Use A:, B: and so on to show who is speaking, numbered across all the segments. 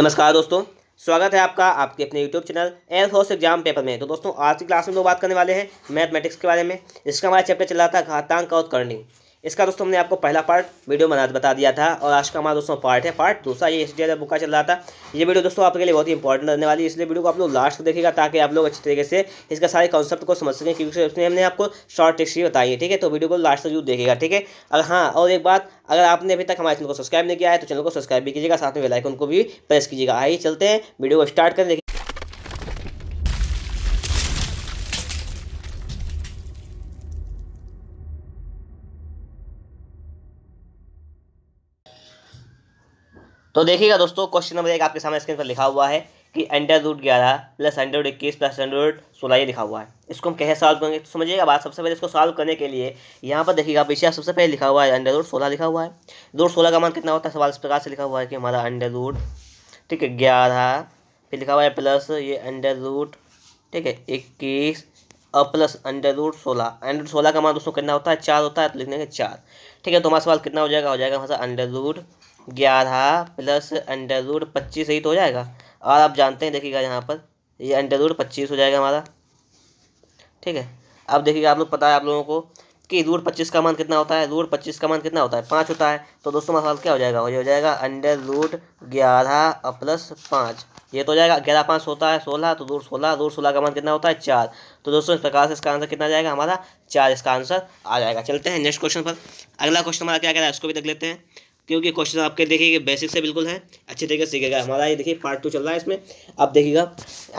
A: नमस्कार दोस्तों स्वागत है आपका आपके अपने YouTube channel air force exam paper में तो दोस्तों आज की क्लास में लोग बात करने वाले हैं मैथमेटिक्स के बारे में इसका हमारा चैप्टर चला था घातांक और कर्णिंग इसका दोस्तों हमने आपको पहला पार्ट वीडियो बना बता दिया था और आज का हमारा दोस्तों पार्ट है पार्ट दूसरा ये एस बुक का चल रहा था ये वीडियो दोस्तों आपके लिए बहुत ही इंपॉर्टेंट रहने वाली है इसलिए वीडियो को आप लोग लास्ट को देखेगा ताकि आप लोग अच्छे तरीके से इसका सारे कॉन्सेप्ट को समझ सकें क्योंकि उसने हमने आपको शॉर्ट टिक्स ही बताई है ठीक है तो वीडियो को लास्ट तक जरूर देखेगा ठीक है अगर हाँ और एक बात अगर आपने अभी तक हमारे चैनल को सब्सक्राइब नहीं किया है तो चैनल को सब्सक्राइब भी कीजिएगा साथ में बेलाइकन को भी प्रेस कीजिएगा आइए चलते हैं वीडियो को स्टार्ट करें तो देखिएगा दोस्तों क्वेश्चन नंबर एक आपके सामने स्क्रीन पर लिखा हुआ है कि अंडर रूट ग्यारह प्लस अंडर रूट इक्कीस प्लस अंडर रूट सोलह ये लिखा हुआ है इसको हम कैसे सॉल्व करेंगे तो समझिएगा बात सबसे पहले इसको सॉल्व करने के लिए यहाँ पर देखिएगा पीछे सबसे पहले लिखा हुआ है अंडर रूट सोलह लिखा हुआ है रूट सोलह का मान कितना होता है सवाल इस प्रकार से लिखा हुआ है कि हमारा अंडर रूट ठीक है ग्यारह फिर लिखा हुआ है प्लस ये अंडर रूट ठीक है इक्कीस और प्लस अंडर रूट सोलह अंडर रूट सोलह का मान दोस्तों कितना होता है चार होता है तो लिखने के चार ठीक है तो हमारा सवाल कितना हो जाएगा हो जाएगा हमारा अंडर रूट ग्यारह प्लस अंडर रूट पच्चीस ही तो हो जाएगा और आप जानते हैं देखिएगा यहाँ पर ये अंडर रूट पच्चीस हो जाएगा हमारा ठीक है अब देखिएगा आप लोग पता है आप लोगों को कि रूट पच्चीस का मान कितना होता है रूट पच्चीस का मान कितना होता है पाँच होता है तो दोस्तों हमारा सवाल क्या हो जाएगा ये हो जाएगा अंडर रूट ग्यारह और प्लस पाँच ये तो हो जाएगा ग्यारह पाँच होता है सोलह तो रूट सोलह रूट सोलह का मान कितना होता है चार तो दोस्तों इस प्रकार से इसका आंसर कितना जाएगा हमारा चार इसका आंसर आ जाएगा चलते हैं नेक्स्ट क्वेश्चन पर अगला क्वेश्चन हमारा क्या कह रहा है इसको भी देख लेते हैं क्योंकि क्वेश्चन आपके देखिए बेसिक से बिल्कुल है अच्छे तरीके से सीखेगा हमारा ये देखिए पार्ट टू चल रहा है इसमें आप देखिएगा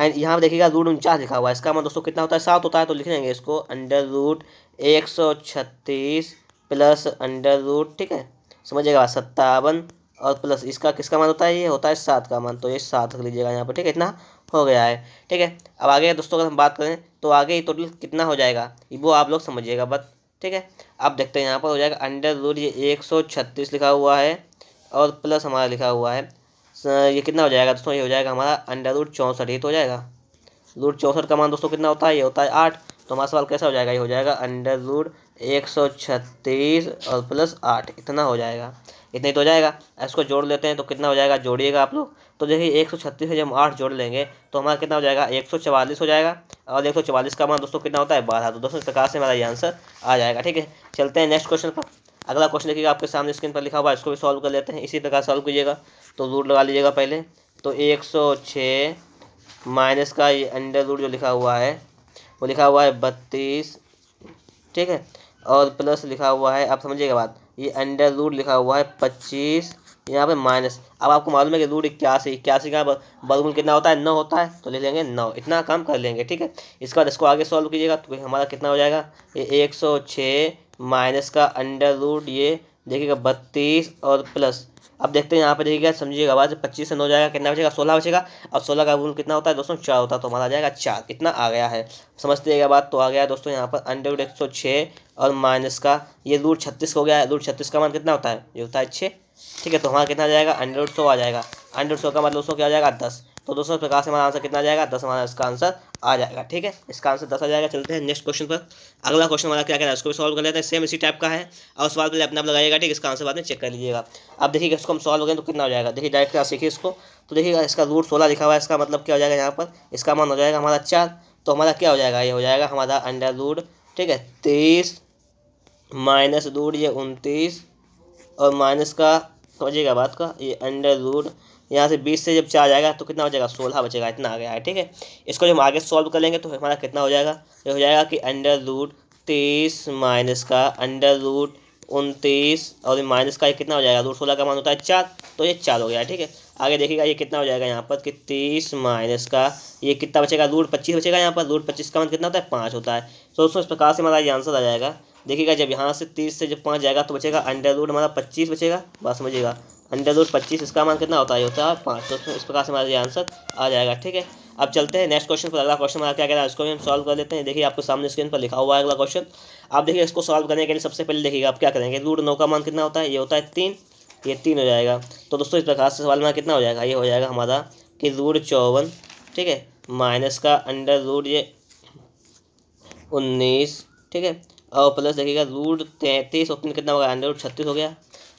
A: एंड यहाँ पर देखिएगा रूट उनचास लिखा हुआ है इसका मतलब दोस्तों कितना होता है सात होता है तो लिख लेंगे इसको अंडर रूट एक सौ छत्तीस प्लस अंडर रूट ठीक है समझिएगा सत्तावन और प्लस इसका किसका मान होता है ये होता है सात का मान तो ये सात रख लीजिएगा यहाँ पर ठीक है इतना हो गया है ठीक है अब आगे दोस्तों अगर हम बात करें तो आगे ये टोटल कितना हो जाएगा वो आप लोग समझिएगा बस ठीक है अब देखते हैं यहाँ पर हो जाएगा अंडर रूट ये एक सौ छत्तीस लिखा हुआ है और प्लस हमारा लिखा हुआ है ये कितना हो जाएगा दोस्तों ये हो जाएगा हमारा अंडर रूट चौंसठ ये तो हो जाएगा रूट चौंसठ का मान दोस्तों कितना होता है ये होता है आठ तो हमारा सवाल कैसा हो जाएगा ये हो जाएगा अंडर रूट एक सौ छत्तीस और प्लस आठ इतना हो जाएगा इतना ही तो हो जाएगा इसको जोड़ लेते हैं तो कितना हो जाएगा जोड़िएगा आप लोग तो देखिए एक सौ छत्तीस से जब हम आठ जोड़ लेंगे तो हमारा कितना हो जाएगा एक सौ चवालीस हो जाएगा और एक सौ चवालीस का हमारा दोस्तों कितना होता है बारह तो दोस्तों इस प्रकार से हमारा ये आंसर आ जाएगा ठीक है चलते हैं नेक्स्ट क्वेश्चन पर अगला क्वेश्चन देखिएगा आपके सामने स्क्रीन पर लिखा हुआ है इसको भी सॉल्व कर लेते हैं इसी प्रकार सॉल्व कीजिएगा तो रूट लगा लीजिएगा पहले तो एक सौ छः माइनस का ये अंडर रूट जो लिखा हुआ है वो लिखा हुआ है बत्तीस ठीक है और प्लस लिखा हुआ है आप समझिएगा बात ये अंडर रूट लिखा हुआ है पच्चीस यहाँ पे माइनस अब आपको मालूम है कि रूट इक्यासी इक्यासी का वर्गमूल कितना होता है नौ होता है तो ले लेंगे नौ इतना काम कर लेंगे ठीक है इसके बाद इसको आगे सॉल्व कीजिएगा तो हमारा कितना हो जाएगा ये एक सौ छः माइनस का अंडर रूट ये देखिएगा बत्तीस और प्लस अब देखते हैं यहाँ पर देखिएगा समझिएगा आवाज पच्चीस से नौ जाएगा कितना बचेगा सोलह बचेगा और सोलह का गुण कितना होता है दोस्तों चार होता है तो हमारा आ जाएगा चार इतना आ गया है समझते हैं बात तो आ गया है दोस्तों यहाँ पर अंडर रूट एक सौ छः और माइनस का ये रूट छत्तीस हो गया है रूट छत्तीस का मान कितना होता है ये होता है छः ठीक है तो हमारा कितना आ जाएगा अंड्रेड सौ आ जाएगा अंड्रेड सौ का मतलब सौ क्या जाएगा दस तो दोस्तों इस प्रकार से हमारा आंसर कितना जाएगा दस हमारा इसका आंसर आ जाएगा ठीक है इसका आंसर दस आ जाएगा चलते हैं नेक्स्ट क्वेश्चन पर अगला क्वेश्चन हमारा क्या कहना है इसको भी सॉल्व कर लेते हैं सेम इसी टाइप का है और सवाल पहले अपना आप लगाइएगा ठीक है इसका आंसर बाद में चेक कर लीजिएगा अब देखिए इसको हम सॉल्व करें तो कितना हो जाएगा देखिए डायरेक्ट आप सीखिए इसको तो देखिएगा इसका रूट सोलह लिखा हुआ है इसका मतलब क्या हो जाएगा यहाँ पर इसका मान हो जाएगा हमारा चार तो हमारा क्या हो जाएगा ये हो जाएगा हमारा अंडर रूट ठीक है तेईस माइनस रूट ये उनतीस और माइनस का समझिएगा बात का ये अंडर रूट यहाँ से बीस से जब चार जाएगा तो कितना हो जाएगा सोलह बचेगा इतना आ गया है ठीक है इसको जब हम आगे सॉल्व कर लेंगे तो हमारा कितना हो जाएगा ये हो जाएगा कि अंडर रूट तीस माइनस का अंडर रूट उनतीस और माइनस का ये कितना हो जाएगा रूट सोलह का मान होता है चार तो ये चार हो गया ठीक है आगे देखिएगा ये कितना हो जाएगा यहाँ पर कि तीस माइनस का ये कितना बचेगा रूट पच्चीस बचेगा यहाँ पर रूट पच्चीस का मान कितना होता है पाँच होता है तो दोस्तों इस प्रकार से हमारा ये आंसर आ जाएगा देखिएगा जब यहाँ से तीस से जब पाँच जाएगा तो बचेगा अंडर रूट हमारा पच्चीस बचेगा बात समझिएगा अंडर रूट पच्चीस इसका मान कितना होता है होता है पाँच तो इस प्रकार से हमारा ये आंसर आ जाएगा ठीक है अब चलते हैं नेक्स्ट क्वेश्चन पर अगला क्वेश्चन हमारा क्या कहना है उसको भी हम सॉल्व कर लेते हैं देखिए आपको सामने स्क्रीन पर लिखा हुआ है अगला क्वेश्चन आप देखिए इसको सॉल्व करने के लिए सबसे पहले देखिएगा आप क्या करेंगे रूट नौ का मान कितना होता है ये होता है तीन ये तीन हो जाएगा तो दोस्तों इस प्रकार से सवाल में कितना हो जाएगा ये हो जाएगा हमारा कि रूट चौवन ठीक है माइनस का अंडर रूट ये उन्नीस ठीक है और प्लस देखिएगा रूट तैंतीस और कितना कितना होगा अंडर रूट छत्तीस हो गया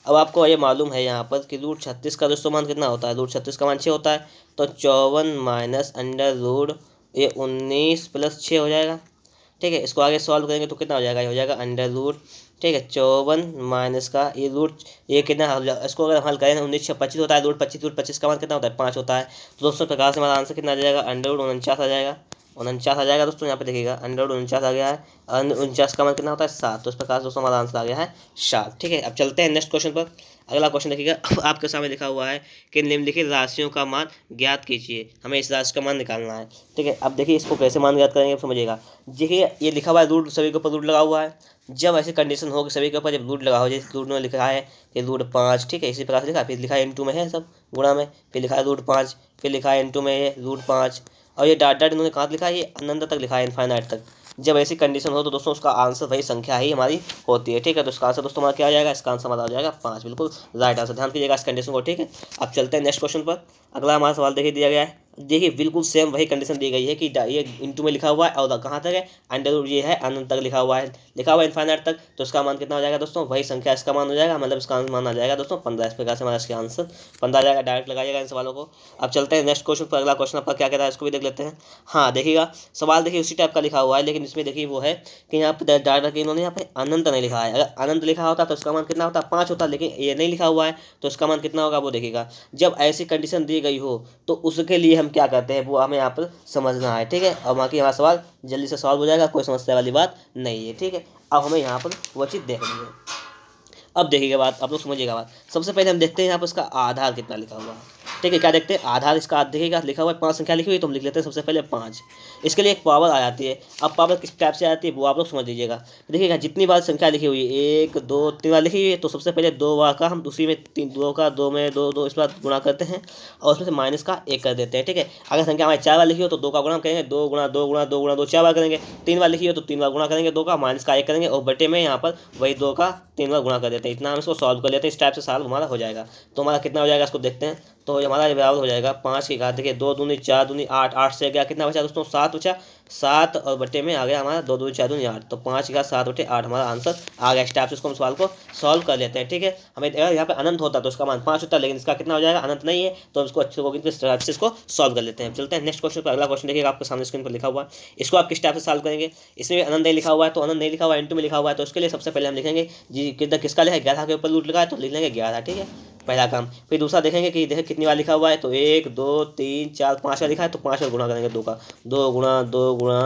A: अब आपको ये मालूम है यहाँ पर कि रूट छत्तीस का दोस्तों मान कितना होता है रूट छत्तीस का मान छः होता है तो चौवन माइनस अंडर रूट ये उन्नीस प्लस छः हो जाएगा ठीक है इसको आगे सॉल्व करेंगे तो कितना हो जाएगा ये हो जाएगा अंडर रूट ठीक है चौवन माइनस का ये रूट ये कितना हल इसको अगर हम हल करें तो उन्नीस छः पच्चीस होता है रूट पच्चीस रूट पच्चीस का मान कितना होता है पाँच होता है तो दोस्तों प्रकार से हमारा आंसर कितना आ जाएगा अंडर रूट उनचास आ जाएगा उनचास आ जाएगा दोस्तों यहाँ पे देखिएगा अंडर उनचास आ गया है उनचास का मतलब कितना होता है सात तो इस प्रकार दोस्तों हमारा आंसर आ गया है सात ठीक है अब चलते हैं नेक्स्ट क्वेश्चन पर अगला क्वेश्चन देखिएगा आपके सामने लिखा हुआ है कि निम्नलिखित राशियों का मान ज्ञात कीजिए हमें इस राशि का मान निकालना है ठीक है अब देखिए इसको कैसे मान ज्ञात करेंगे समझिएगा देखिए ये लिखा हुआ है रूट सभी के ऊपर रूट लगा हुआ है जब ऐसी कंडीशन होगी सभी के ऊपर जब रूट लगा हो जैसे रूट में लिखा है कि रूट पाँच ठीक है इसी प्रकार से लिखा फिर लिखा है टू में है सब गुणा में फिर लिखा है रूट पाँच फिर लिखा है टू में है रूट पाँच और ये डाटा डाट इन्होंने कहाँ लिखा है ये अनंत तक लिखा है इनफाइनाइट तक जब ऐसी कंडीशन हो तो दोस्तों उसका आंसर वही संख्या ही हमारी होती है ठीक है तो उसका आंसर दोस्तों हमारा क्या हो जाएगा इसका आंसर हमारा हो जाएगा पाँच बिल्कुल राइट आंसर ध्यान कीजिएगा इस कंडीशन को ठीक है अब चलते हैं नेक्स्ट क्वेश्चन पर अगला हमारा सवाल देखिए दिया गया है देखिए बिल्कुल सेम वही कंडीशन दी गई है कि ये इंटू में लिखा हुआ है और कहाँ तक है अंडर ये है अनंत तक लिखा हुआ है लिखा हुआ है इन्फाइनाइट तक तो इसका मान कितना हो जाएगा दोस्तों वही संख्या इसका मान हो जाएगा मतलब इसका मान आ जाएगा दोस्तों पंद्रह इस प्रकार से हमारा इसका आंसर पंद्रह आ जाएगा डायरेक्ट लगाइएगा इन सवालों को अब चलते हैं नेक्स्ट क्वेश्चन पर अगला क्वेश्चन आपका क्या कहता है इसको भी देख लेते हैं हाँ देखिएगा सवाल देखिए उसी टाइप का लिखा हुआ है लेकिन इसमें देखिए वो है कि यहाँ पर डायरेक्ट इन्होंने यहाँ पर अनंत नहीं लिखा है अगर अनंत लिखा होता तो उसका मान कितना होता पाँच होता लेकिन ये नहीं लिखा हुआ है तो उसका मान कितना होगा वो देखिएगा जब ऐसी कंडीशन दी गई हो तो उसके लिए हम क्या कहते हैं वो हमें यहाँ पर समझना है ठीक है और बाकी हमारा सवाल जल्दी से सॉल्व हो जाएगा कोई समस्या वाली बात नहीं है ठीक है अब हमें यहाँ पर वो चीज़ देखनी है अब देखिएगा बात आप लोग समझिएगा बात सबसे पहले हम देखते हैं यहाँ पर उसका आधार कितना लिखा हुआ है ठीक है क्या देखते हैं आधार इसका आधार लिखा हुआ है पाँच संख्या लिखी हुई तो हम लिख लेते हैं सबसे पहले पाँच इसके लिए एक पावर आ जाती है अब पावर किस टाइप से आती है वो आप लोग समझ लीजिएगा देखिएगा जितनी बार संख्या लिखी हुई है एक दो तीन बार लिखी हुई है तो सबसे पहले दो बार का हम दूसरी में तीन दो का दो में दो दो इस बार गुणा करते हैं और उसमें से माइनस का एक कर देते हैं ठीक है अगर संख्या हमारी चार बार लिखी हो तो दो का गुणा करेंगे दो गुणा दो गुणा दो गुणा दो चार बार करेंगे तीन बार लिखी हो तो तीन बार गुणा करेंगे दो का माइनस का एक करेंगे और बटे में यहाँ पर वही दो का तीन बार गुणा कर देते हैं इतना हम इसको सॉल्व कर लेते हैं इस टाइप से सॉल्व हमारा हो जाएगा तो हमारा कितना हो जाएगा इसको देखते हैं तो हमारा ये बराबर हो जाएगा पाँच के घात देखिए दो दूनी चार दूनी आठ आठ से गया कितना बचा दोस्तों सात बचा सात और बटे में आ गया हमारा दो दूनी चार दूनी आठ तो पाँच के घात सात बटे आठ हमारा आंसर आ गया स्टाफ से उसको हम सवाल को सॉल्व कर लेते हैं ठीक है हमें अगर यहाँ पर अनंत होता तो उसका मान पाँच होता लेकिन इसका कितना हो जाएगा अनंत नहीं है तो उसको अच्छे को इसको सॉल्व कर लेते हैं चलते हैं नेक्स्ट क्वेश्चन पर अगला क्वेश्चन देखिएगा आपके सामने स्क्रीन पर लिखा हुआ इसको आप किस टाइप से सॉल्व करेंगे इसमें भी अनंत नहीं लिखा हुआ है तो अनंत नहीं लिखा हुआ है इंटू में लिखा हुआ है तो उसके लिए सबसे पहले हम लिखेंगे जी कितना किसका लिखा है ग्यारह के ऊपर लूट लिखा है तो लिख लेंगे ग्यारह ठीक है पहला काम फिर दूसरा देखेंगे कि देखें कितनी बार लिखा हुआ है तो एक दो तीन चार पाँच बार लिखा है तो पाँच बार गुणा करेंगे दो का दो गुणा दो गुणा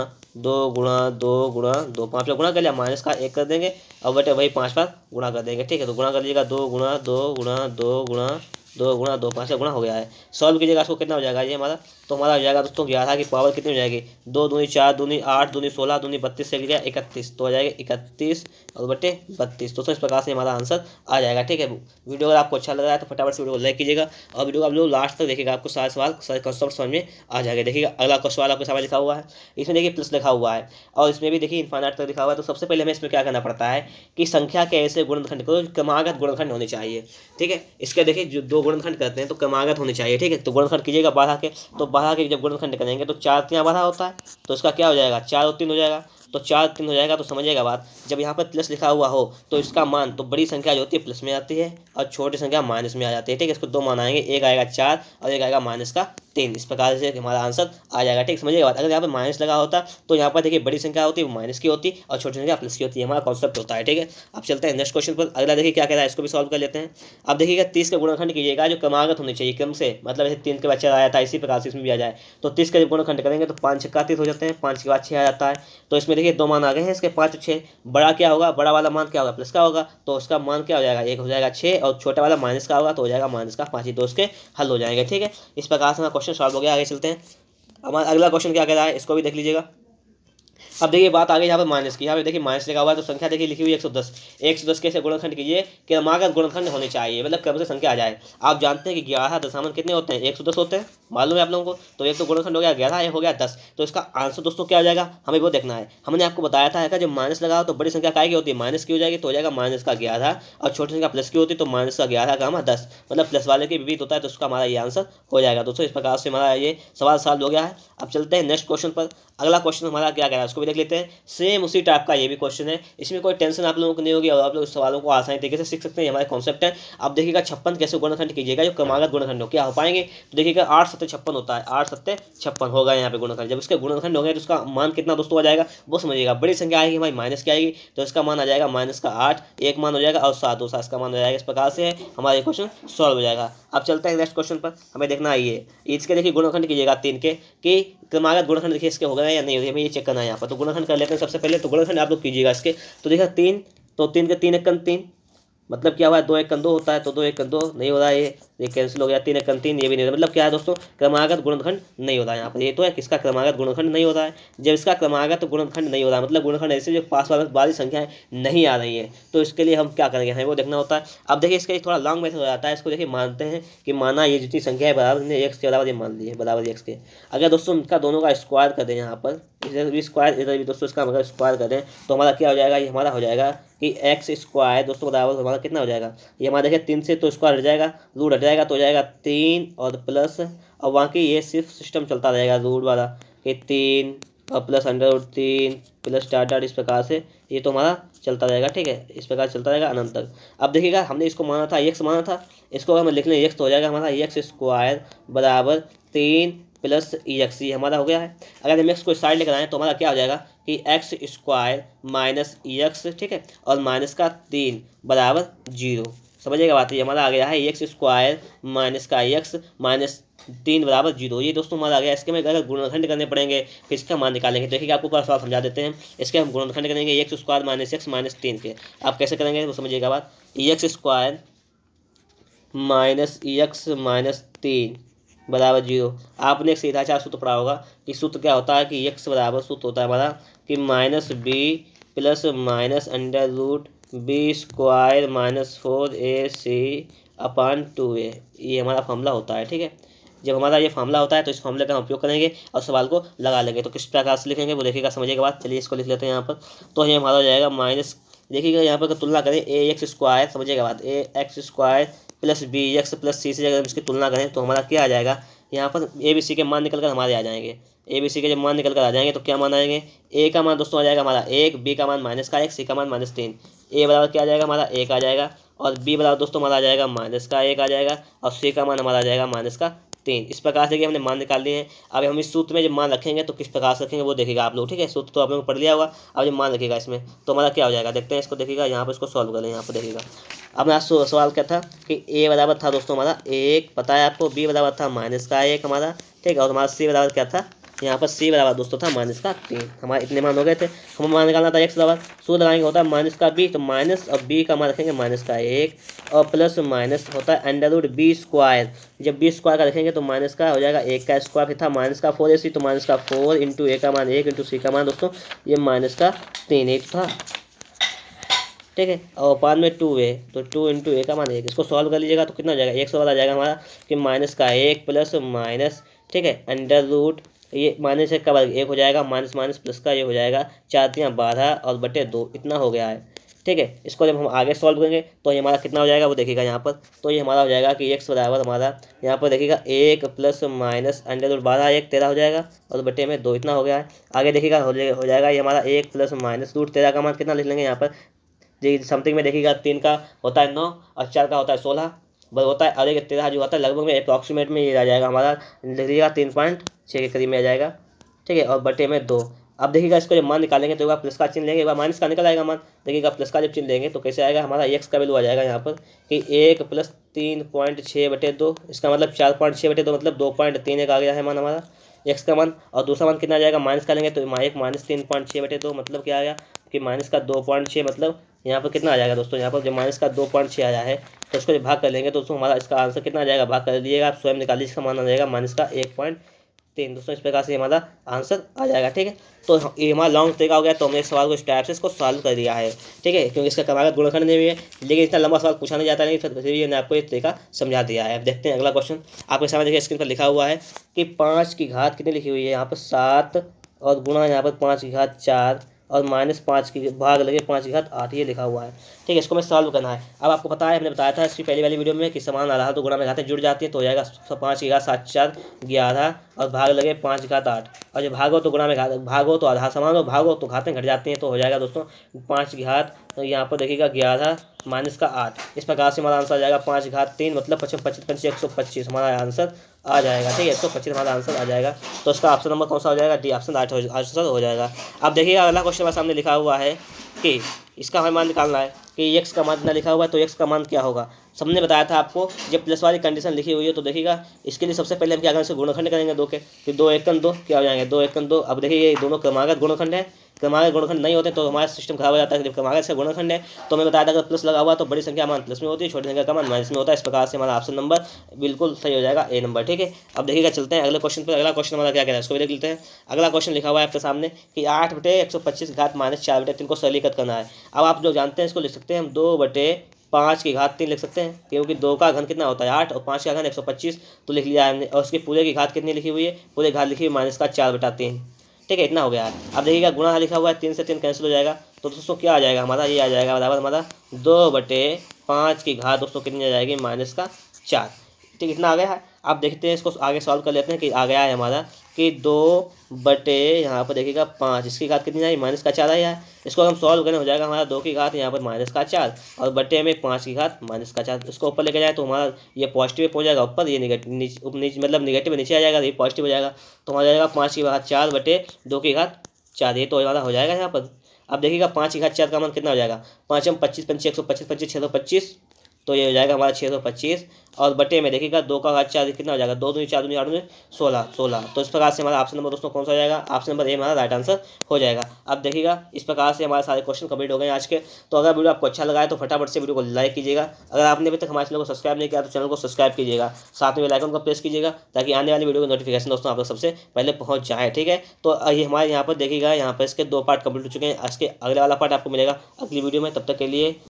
A: दो गुणा दो गुणा दो पाँच बार गुणा कर लिया माइनस का एक कर देंगे अब बेटे वही पाँच बार गुणा कर देंगे ठीक है तो गुणा कर लीजिएगा दो गुणा दो गुणा दो गुणा दो गुणा दो पाँच गुणा हो गया है सॉल्व कीजिएगा इसको कितना हो जाएगा ये हमारा तो हमारा हो जाएगा दोस्तों ग्यारह की पावर कितनी हो जाएगी दो दूनी चार दूनी आठ दूनी सोलह दूनी बत्तीस से गया इकतीस तो हो जाएगा इकतीस और बटे बत्तीस दोस्तों इस प्रकार से हमारा आंसर आ जाएगा ठीक है वीडियो अगर आपको अच्छा लग रहा है तो फटाफट से वीडियो को लाइक कीजिएगा और वीडियो को आप लोग लास्ट तक देखिएगा आपको सारे सवाल सारे क्वेश्चन समझ में आ जाएगा देखिएगा अगला क्वेश्चन सवाल आपके सामने लिखा हुआ है इसमें देखिए प्लस लिखा हुआ है और इसमें भी देखिए आठ तक लिखा हुआ है तो सबसे पहले हमें इसमें क्या करना पड़ता है कि संख्या के ऐसे गुणखंड को क्रमागत गुणखंड होने चाहिए ठीक है इसके देखिए जो दो गुणनखंड करते हैं तो क्रमागत होनी चाहिए ठीक है तो गुणनखंड कीजिएगा बाधा के तो बाधा के जब गुणनखंड करेंगे तो चार तीन बाधा होता है तो इसका क्या हो जाएगा चार और तीन हो जाएगा तो चार तीन हो जाएगा तो समझिएगा बात जब यहाँ पर प्लस लिखा हुआ हो तो इसका मान तो बड़ी संख्या जो होती है प्लस में आती है और छोटी संख्या माइनस में आ जाती है ठीक है इसको दो मान आएंगे एक आएगा चार और एक आएगा माइनस का तीन इस प्रकार से हमारा आंसर आ जाएगा ठीक समझिएगा अगर यहाँ पर माइनस लगा होता तो यहाँ पर देखिए बड़ी संख्या होती है माइनस की होती और छोटी संख्या प्लस की होती है हमारा कॉन्सेप्ट होता है ठीक है अब चलते हैं नेक्स्ट क्वेश्चन पर अगला देखिए क्या कह रहा है इसको भी सॉल्व कर लेते हैं अब देखिएगा तीस का गुणाखंड कीजिएगा जो क्रमागत होनी चाहिए क्रम से मतलब ऐसे तीन के बाद आया था इसी प्रकार से इसमें भी आ जाए तो तीस का जब गुणाखंड करेंगे तो पाँच छक्का तीस हो जाते हैं पाँच के बाद छः आ जाता है तो इसमें देखिए दो मान आ गए हैं इसके पाँच छः बड़ा क्या होगा बड़ा वाला मान क्या होगा प्लस का होगा तो उसका मान क्या हो जाएगा एक हो जाएगा छः और छोटा वाला माइनस का होगा तो हो जाएगा माइनस का पाँच ही दो उसके हल हो जाएंगे ठीक है इस प्रकार से हमारा क्वेश्चन सॉल्व हो गया आगे चलते हैं हमारा अगला क्वेश्चन क्या कह रहा है इसको भी देख लीजिएगा अब देखिए बात आगे यहाँ पर माइनस की यहाँ पे देखिए माइनस लिखा हुआ है तो संख्या देखिए लिखी हुई एक सौ दस एक सौ दस कैसे गुणखंड कीजिए क्रमागत गुणखंड होने चाहिए मतलब कब से संख्या आ जाए आप जानते हैं कि ग्यारह दशामन कितने होते हैं एक सौ दस होते हैं मालूम है आप लोगों को तो एक तो गुणखंड हो गया ग्यारह एक हो गया दस तो इसका आंसर दोस्तों क्या हो जाएगा हमें वो देखना है हमने आपको बताया था कि जब माइनस लगा तो बड़ी संख्या काय की होती है माइनस की हो जाएगी तो हो जाएगा माइनस का ग्यारह और छोटी संख्या प्लस की होती है तो माइनस का ग्यारह का हमारा दस मतलब प्लस वाले के विपरीत होता है तो उसका हमारा ये आंसर हो जाएगा दोस्तों इस प्रकार से हमारा ये सवाल साल हो गया है अब चलते हैं नेक्स्ट क्वेश्चन पर अगला क्वेश्चन हमारा क्या कह रहा है उसको भी देख लेते हैं सेम उसी टाइप का ये भी क्वेश्चन है इसमें कोई टेंशन आप लोगों को नहीं होगी और आप लोग सवालों को आसानी तरीके से सीख सकते हैं हमारे कॉन्सेप्ट है आप देखिएगा छप्पन कैसे गुणखंड कीजिएगा जो क्रमागत गुणखंड हो क्या हो पाएंगे तो देखिएगा आठ सत्य छप्पन होता है आठ सत्य छप्पन होगा यहाँ पे गुणखंड जब उसके गुणखंड हो गए तो उसका मान कितना दोस्तों आ जाएगा वो समझिएगा बड़ी संख्या आएगी हमारी माइनस की आएगी तो इसका मान आ जाएगा माइनस का आठ एक मान हो जाएगा और सात दो सात का मान हो जाएगा इस प्रकार से है हमारा क्वेश्चन सॉल्व हो जाएगा अब चलते हैं नेक्स्ट क्वेश्चन पर हमें देखना है ये इसके देखिए गुणखंड कीजिएगा तीन के कि क्रमागत गुणखंड देखिए इसके हो गए या नहीं हो गए हमें ये चेक करना है यहाँ पर तो तो कर लेते हैं सबसे पहले तो गुणाखंड आप लोग कीजिएगा इसके तो देखा तीन तो तीन के तीन कम तीन मतलब क्या हुआ है दो एक दो होता है तो दो एक दो नहीं हो रहा है ये कैंसिल हो गया तीन एक तीन ये भी नहीं मतलब क्या है दोस्तों क्रमागत गुणखंड नहीं हो रहा है यहाँ पर ये तो है किसका क्रमागत गुणखंड नहीं हो रहा है जब इसका क्रमागत गुणखंड नहीं हो रहा है मतलब गुणखंड ऐसे जो पास बारी संख्याएं नहीं आ रही है तो इसके लिए हम क्या करेंगे हमें वो देखना होता है अब देखिए इसका थोड़ा लॉन्ग मैसेज हो जाता है इसको देखिए मानते हैं कि माना ये जितनी संख्या है बराबर ने एक्स के बराबर ये मान ली है बराबर एक्स के अगर दोस्तों इनका दोनों का स्क्वायर कर दें यहाँ पर इधर भी स्क्वायर इधर भी दोस्तों इसका मतलब स्क्वायर कर दें तो हमारा क्या हो जाएगा ये हमारा हो जाएगा कि एक्स स्क्वायर दोस्तों सौ बराबर हमारा कितना हो जाएगा ये हमारा देखिए तीन से तो स्क्वायर हट जाएगा रूट हट जाएगा तो हो जाएगा तीन और प्लस और वहाँ की ये सिर्फ सिस्टम चलता रहेगा रूट वाला कि तीन और प्लस अंडर रूट तीन प्लस स्टार डाट इस प्रकार से ये तो हमारा चलता रहेगा ठीक है इस प्रकार चलता रहेगा अनंत तक अब देखिएगा हमने इसको माना था एक्स माना था इसको अगर हम लिख लें एक्स तो हो जाएगा हमारा एक्स स्क्वायर बराबर तीन प्लस ई एक्स ये हमारा हो गया है अगर हम एक्स को साइड लेकर आएँ तो हमारा क्या हो जाएगा कि एक्स स्क्वायर माइनस एक्स ठीक है और माइनस का तीन बराबर जीरो समझिएगा बात ये हमारा आ गया है एक्स स्क्वायर माइनस का एक्स माइनस तीन बराबर जीरो ये दोस्तों हमारा आ गया इसके में अगर गुणनखंड करने पड़ेंगे फिर इसका मान निकालेंगे देखिए तो आपको पूरा सवाल समझा देते हैं इसके हम गुणनखंड करेंगे x square minus x minus तीन के आप कैसे करेंगे वो समझिएगा बात x square minus x minus तीन बराबर जीरो आपने एक सीधा चार सूत्र पढ़ा होगा कि सूत्र क्या होता है कि एक्स बराबर सूत्र होता है हमारा कि minus b plus minus under root b square minus four a c upon two a ये हमारा फॉर्मूला होता है ठीक है जब हमारा ये फॉर्मूला होता है तो इस फॉर्मूले का हम उपयोग करेंगे और सवाल को लगा लेंगे तो किस प्रकार से लिखेंगे वो देखिएगा के बाद चलिए इसको लिख लेते हैं यहाँ पर तो ये हमारा हो जाएगा माइनस देखिएगा यहाँ पर तुलना करें ए एक्स स्क्वायर समझिएगा बात a x square plus b x plus c से अगर हम इसकी तुलना करें तो हमारा क्या आ जाएगा यहाँ पर ए बी सी के मान निकल कर हमारे आ जाएंगे ए बी सी के जब मान निकल कर आ जाएंगे तो क्या मान आएंगे ए का मान दोस्तों आ जाएगा हमारा एक बी का मान माइनस का एक सी का मान माइनस तीन ए बराबर क्या आ जाएगा हमारा एक आ जाएगा और बी बराबर दोस्तों हमारा आ जाएगा माइनस का एक आ जाएगा और सी का मान हमारा आ जाएगा माइनस का तीन इस प्रकार से कि हमने मान निकाल लिए हैं अब हम इस सूत्र में जब मान रखेंगे तो किस प्रकार से रखेंगे वो देखेगा आप लोग ठीक है सूत्र तो आप लोगों को पढ़ लिया होगा अब जब मान रखेगा इसमें तो हमारा क्या हो जाएगा देखते हैं इसको देखिएगा यहाँ पर इसको सॉल्व कर लें यहाँ पर देखेगा अब सवाल क्या था कि ए बराबर था दोस्तों हमारा एक पता है आपको बी बराबर था माइनस का एक हमारा ठीक है और हमारा सी बराबर क्या था यहाँ पर सी बराबर दोस्तों था माइनस का तीन हमारे इतने मान हो गए थे हमें मान निकालना था एक बराबर सो लगाएंगे होता है माइनस का बी तो माइनस और बी का मान रखेंगे माइनस का एक और प्लस माइनस होता है अंडर रूट बी स्क्वायर जब बी स्क्वायर का रखेंगे तो माइनस का हो जाएगा एक का स्क्वायर फिर था माइनस का फोर ए सी तो माइनस का फोर इंटू ए का मान एक इंटू सी का मान दोस्तों ये माइनस का तीन एक था ठीक है और बाद में टू ए तो टू इंटू ए का मान एक इसको सॉल्व कर लीजिएगा तो कितना हो जाएगा एक सवाल आ जाएगा हमारा कि माइनस का एक प्लस माइनस ठीक है अंडर रूट ये माइनस एक का एक हो जाएगा माइनस माइनस प्लस का ये हो जाएगा चार तीन बारह और बटे दो इतना हो गया है ठीक है इसको जब हम आगे सॉल्व करेंगे तो ये हमारा कितना हो जाएगा वो देखिएगा यहाँ पर तो ये हमारा हो जाएगा कि एक बराबर हमारा यहाँ पर देखिएगा एक प्लस माइनस अंडर रूट बारह एक तेरह हो जाएगा और बटे में दो इतना हो गया है आगे देखिएगा हो जाएगा ये हमारा एक प्लस माइनस रूट तेरह का मान कितना लिख लेंगे यहाँ पर समथिंग में देखिएगा तीन का होता है नौ और चार का होता है सोलह बस होता है अरे तेरह जो होता है लगभग में अप्रॉक्सीमेट में ये आ जाएगा हमारा लिख तीन पॉइंट छः के करीब में आ जाएगा ठीक है और बटे में दो अब देखिएगा इसको जब मान निकालेंगे तो एक बार प्लस का चिन्ह लेंगे एक बार माइनस का निकल आएगा मान देखिएगा प्लस का जब चिन्ह लेंगे तो कैसे आएगा हमारा एक्स का वैल्यू आ जाएगा यहाँ पर कि एक प्लस तीन पॉइंट छः बटे दो इसका मतलब चार पॉइंट छः बटे दो मतलब दो पॉइंट तीन एक आ गया है मान हमारा एक्स का मान और दूसरा मान कितना आ जाएगा माइनस का लेंगे तो एक माइनस तीन पॉइंट छः बटे दो मतलब क्या आ गया कि माइनस का दो पॉइंट छः मतलब यहाँ पर कितना आ जाएगा दोस्तों यहाँ पर जब माइनस का दो पॉइंट छः आया है तो उसको जो भाग कर लेंगे दोस्तों हमारा इसका आंसर कितना आ जाएगा भाग कर लीजिएगा आप स्वयं निकालिए इसका मान आ जाएगा माइनस का एक पॉइंट तीन दोस्तों इस प्रकार से हमारा आंसर आ जाएगा ठीक है तो ये हमारा लॉन्ग तरीका हो गया तो हमने इस सवाल को इस टाइप से इसको सॉल्व कर दिया है ठीक है क्योंकि इसका कमागत गुणखंड नहीं है लेकिन इतना लंबा सवाल पूछा नहीं जाता नहीं फिर भी हमने आपको ये तरीका समझा दिया है अब देखते हैं अगला क्वेश्चन आपके सामने देखिए स्क्रीन पर लिखा हुआ है कि पाँच की घात कितनी लिखी हुई है यहाँ पर सात और गुणा यहाँ पर पाँच की घात चार और माइनस पाँच की भाग लगे पाँच घात आठ ये लिखा हुआ है ठीक है इसको मैं सॉल्व करना है अब आपको पता है हमने बताया था इसकी पहली वाली वीडियो में कि समान आधार तो गुणा में घाते जुड़ जाती है तो हो जाएगा पाँच की घात सात चार ग्यारह और भाग लगे पाँच घात आठ और जब भागो तो गुणा में घात भागो तो आधा समान हो भागो तो घातें घट जाते हैं तो हो जाएगा दोस्तों पाँच घात तो यहाँ पर देखिएगा ग्यारह माइनस का आठ इस प्रकार से हमारा आंसर आ जाएगा पाँच घात तीन मतलब पचपन पच्चीस पच्चीस एक सौ पच्चीस हमारा आंसर आ जाएगा ठीक है एक सौ पच्चीस हमारा आंसर आ जाएगा तो उसका ऑप्शन नंबर कौन सा हो जाएगा डी ऑप्शन आठ आंसर हो जाएगा अब देखिएगा अगला क्वेश्चन हमारे सामने लिखा हुआ है कि इसका हमें मान निकालना है कि एक्स का मान इतना लिखा हुआ है तो एक्स का मान क्या होगा सबने बताया था आपको जब प्लस वाली कंडीशन लिखी हुई है तो देखिएगा इसके लिए सबसे पहले हम क्या करेंगे गुणखंड करेंगे दो के फिर दो एकन दो क्या हो जाएंगे दो एकन दो अब देखिए ये दोनों क्रमागत गुणखंड है क्रमागत गुणखंड नहीं होते तो हमारा सिस्टम खराब हो जाता है जब क्रमागत से गुणखंड है तो हमें बताया था अगर प्लस लगा हुआ तो बड़ी संख्या मान प्लस में होती है छोटी संख्या का मान माइनस में होता है इस प्रकार से हमारा ऑप्शन नंबर बिल्कुल सही हो जाएगा ए नंबर ठीक है अब देखिएगा चलते हैं अगले क्वेश्चन पर अगला क्वेश्चन हमारा क्या कहना है उसको भी देख लेते हैं अगला क्वेश्चन लिखा हुआ है आपके सामने कि आठ बटे एक सौ पच्चीस घात माइनस चार बटे तीन को सरलीकृत करना है अब आप जो जानते हैं इसको लिख सकते हैं हम दो बटे पाँच की घात तीन लिख सकते हैं क्योंकि दो का घन कितना होता है आठ और पाँच का घन एक सौ पच्चीस तो लिख लिया हमने और उसके पूरे की घात कितनी लिखी हुई है पूरे घात लिखी हुई माइनस का चार बटा तीन ठीक है इतना हो गया अब देखिएगा गुणा लिखा हुआ है तीन से तीन कैंसिल हो जाएगा तो दोस्तों क्या आ जाएगा हमारा ये आ जाएगा बराबर हमारा दो बटे पाँच की घात दोस्तों कितनी आ जाएगी माइनस का चार ठीक इतना आ गया है अब देखते हैं इसको आगे सॉल्व कर लेते हैं कि आ गया है हमारा कि दो बटे यहाँ पर देखिएगा पाँच इसकी घात कितनी आई माइनस का चार आया है इसको हम सॉल्व करें हो जाएगा हमारा दो की घात यहाँ पर माइनस का चार और बटे में पाँच की घात माइनस का चार इसको ऊपर लेके जाए तो हमारा ये पॉजिटिव पहुँच जाएगा ऊपर ये निगेटिव नीचे मतलब निगेटिव नीचे आ जाएगा ये पॉजिटिव हो जाएगा तो हमारा जाएगा पाँच की घात चार बटे दो की घात चार ये तो हमारा हो जाएगा यहाँ पर अब देखिएगा पाँच की घात चार का मान कितना हो जाएगा पाँच हम पच्चीस पंची एक सौ पच्चीस पच्चीस छः सौ पच्चीस तो ये हो जाएगा हमारा छः सौ पच्चीस और बटे में देखिएगा दो का घाट चार कितना हो जाएगा दो दूनी चार दूनी आठ दूनी सोलह सोलह तो इस प्रकार से हमारा ऑप्शन नंबर दोस्तों कौन सा हो जाएगा ऑप्शन नंबर ए हमारा राइट आंसर हो जाएगा अब देखिएगा इस प्रकार से हमारे सारे क्वेश्चन कम्प्लीट हो गए आज के तो अगर वीडियो आपको अच्छा लगा तो फटाफट से वीडियो को लाइक कीजिएगा अगर आपने अभी तक हमारे चैनल को सब्सक्राइब नहीं किया तो चैनल को सब्सक्राइब कीजिएगा साथ में लाइकन को प्रेस कीजिएगा ताकि आने वाली वीडियो की नोटिफिकेशन दोस्तों आप लोग सबसे पहले पहुँच जाए ठीक है तो ये हमारे यहाँ पर देखिएगा यहाँ पर इसके दो पार्ट कम्प्लीट हो चुके हैं आज के अगले वाला पार्ट आपको मिलेगा अगली वीडियो में तब तक के लिए